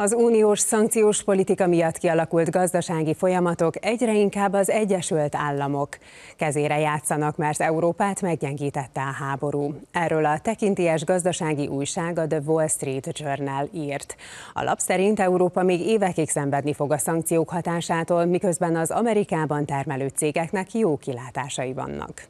Az uniós szankciós politika miatt kialakult gazdasági folyamatok egyre inkább az Egyesült Államok kezére játszanak, mert Európát meggyengítette a háború. Erről a tekintélyes gazdasági újság a The Wall Street Journal írt. A lap szerint Európa még évekig szenvedni fog a szankciók hatásától, miközben az Amerikában termelő cégeknek jó kilátásai vannak.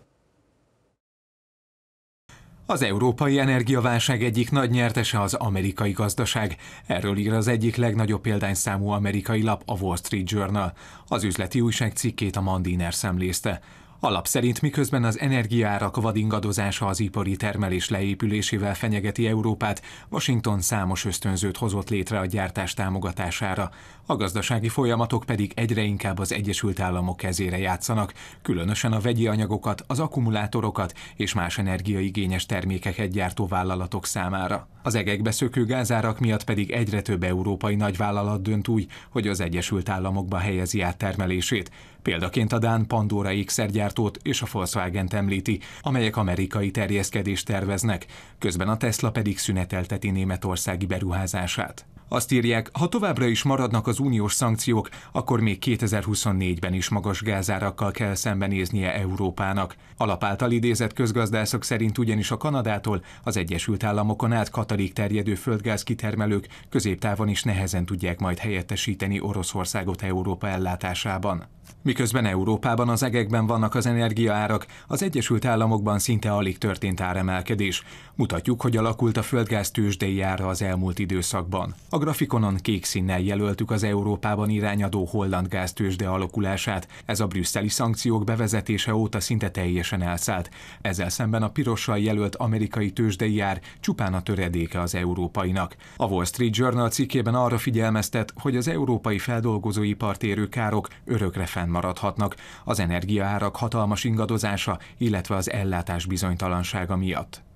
Az európai energiaválság egyik nagy nyertese az amerikai gazdaság. Erről ír az egyik legnagyobb példányszámú amerikai lap a Wall Street Journal. Az üzleti újság cikkét a Mandiner szemlézte. Alap szerint miközben az energiárak vadingadozása az ipari termelés leépülésével fenyegeti Európát, Washington számos ösztönzőt hozott létre a gyártás támogatására, a gazdasági folyamatok pedig egyre inkább az Egyesült Államok kezére játszanak, különösen a vegyi anyagokat, az akkumulátorokat és más energiaigényes termékeket gyártó vállalatok számára. Az egekbe szökő gázárak miatt pedig egyre több európai nagyvállalat dönt úgy, hogy az Egyesült Államokba helyezi át termelését. Példaként a Dán Pandora x gyártót és a Volkswagen-t említi, amelyek amerikai terjeszkedést terveznek, közben a Tesla pedig szünetelteti németországi beruházását. Azt írják, ha továbbra is maradnak az uniós szankciók, akkor még 2024-ben is magas gázárakkal kell szembenéznie Európának. Alapáltal idézett közgazdászok szerint ugyanis a Kanadától az Egyesült Államokon át katalik terjedő földgáz kitermelők középtávon is nehezen tudják majd helyettesíteni Oroszországot Európa ellátásában. Miközben Európában az egekben vannak az energiaárak, az Egyesült Államokban szinte alig történt áremelkedés. Mutatjuk, hogy alakult a földgáz tőzsdei ára az elmúlt időszakban. A grafikonon kék színnel jelöltük az Európában irányadó holland gáz tőzsde alakulását. Ez a brüsszeli szankciók bevezetése óta szinte teljesen elszállt. Ezzel szemben a pirossal jelölt amerikai tőzsdei ár csupán a töredéke az európainak. A Wall Street Journal cikkében arra figyelmeztet, hogy az európai feldolgozóipart érő károk örökre fel fennmaradhatnak az energiaárak hatalmas ingadozása, illetve az ellátás bizonytalansága miatt.